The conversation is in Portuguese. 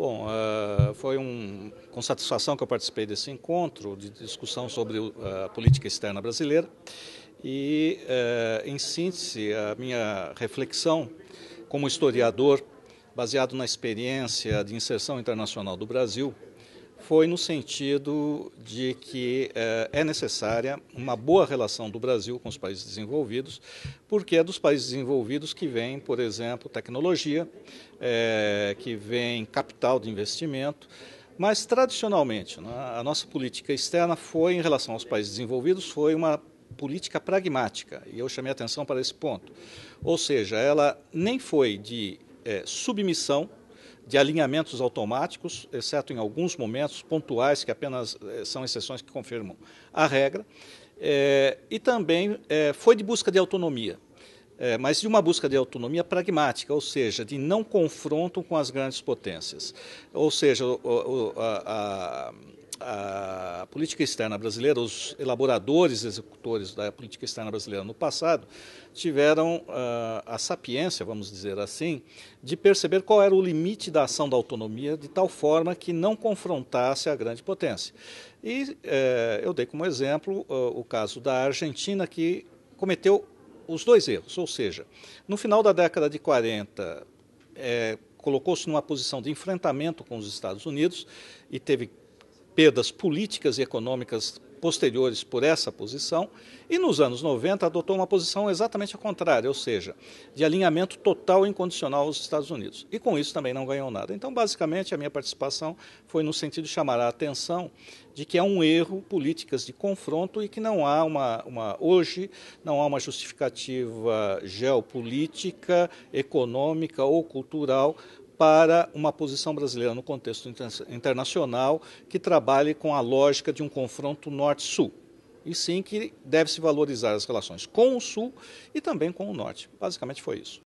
Bom, ah, foi um, com satisfação que eu participei desse encontro de discussão sobre ah, a política externa brasileira e, eh, em síntese, a minha reflexão como historiador, baseado na experiência de inserção internacional do Brasil foi no sentido de que eh, é necessária uma boa relação do Brasil com os países desenvolvidos, porque é dos países desenvolvidos que vem, por exemplo, tecnologia, eh, que vem capital de investimento. Mas, tradicionalmente, né, a nossa política externa foi, em relação aos países desenvolvidos, foi uma política pragmática, e eu chamei atenção para esse ponto. Ou seja, ela nem foi de eh, submissão de alinhamentos automáticos, exceto em alguns momentos pontuais, que apenas eh, são exceções que confirmam a regra, é, e também é, foi de busca de autonomia. É, mas de uma busca de autonomia pragmática, ou seja, de não confronto com as grandes potências. Ou seja, o, o, a, a a política externa brasileira, os elaboradores, executores da política externa brasileira no passado, tiveram uh, a sapiência, vamos dizer assim, de perceber qual era o limite da ação da autonomia de tal forma que não confrontasse a grande potência. E eh, eu dei como exemplo uh, o caso da Argentina, que cometeu os dois erros, ou seja, no final da década de 40, eh, colocou-se numa posição de enfrentamento com os Estados Unidos e teve perdas políticas e econômicas posteriores por essa posição, e nos anos 90 adotou uma posição exatamente a contrária, ou seja, de alinhamento total e incondicional aos Estados Unidos. E com isso também não ganhou nada. Então, basicamente, a minha participação foi no sentido de chamar a atenção de que é um erro políticas de confronto e que não há uma, uma hoje não há uma justificativa geopolítica, econômica ou cultural para uma posição brasileira no contexto internacional que trabalhe com a lógica de um confronto norte-sul. E sim que deve-se valorizar as relações com o sul e também com o norte. Basicamente foi isso.